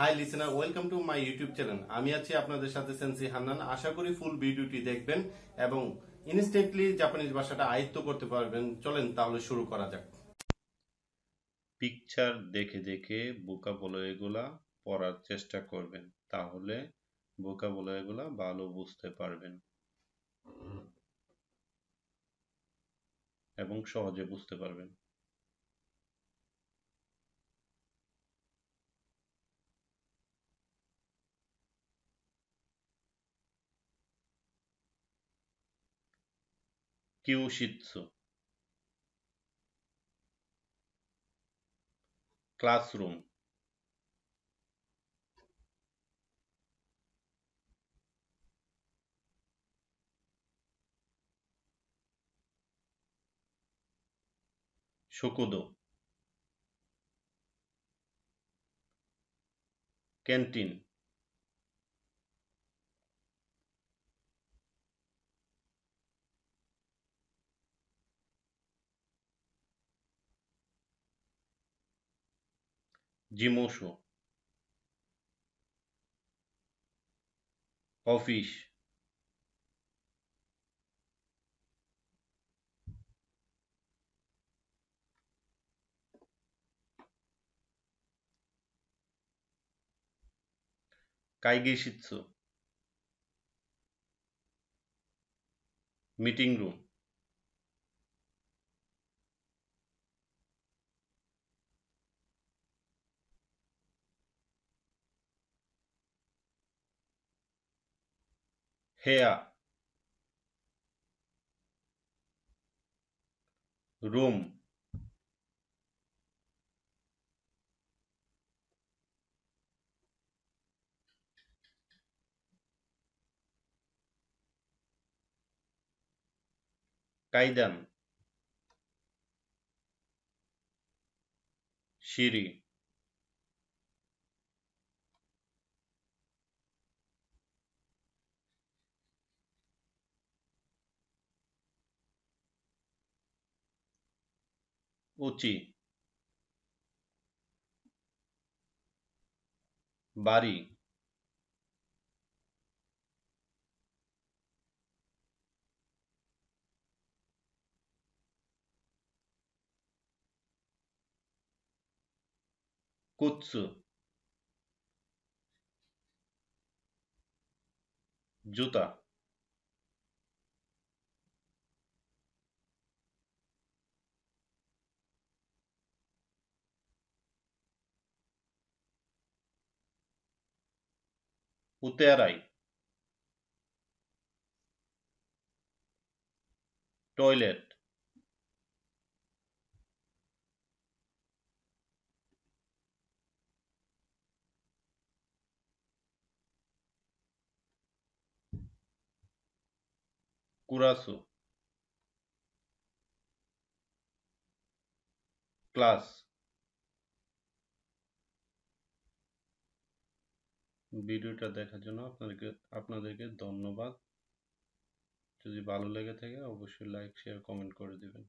High listener welcome to my YouTube channel আমি আছি আপনাদের সাথে সেন্সি হান্নান আশা করি ফুল ভিডিওটি দেখবেন এবং ইনস্ট্যান্টলি জাপানিজ ভাষাটা আয়ত্ত করতে পারবেন চলেন তাহলে শুরু করা যাক পিকচার দেখে দেখে বলয়গুলা পড়ার চেষ্টা করবেন তাহলে বলয়গুলা ভালো বুঝতে পারবেন এবং সহজে বুঝতে পারবেন কিউশিৎসু ক্লাসরুম শুকুদো canteen Gimoso. Office. Kaigeshitsu. Meeting room. Here, room kaidan shiri ऊंची बारी कुछ जूता uteraj toilet curaço class ভিডিওটা দেখার জন্য আপনাদেরকে আপনাদেরকে ধন্যবাদ যদি ভালো লেগে থাকে অবশ্যই লাইক শেয়ার কমেন্ট করে দেবেন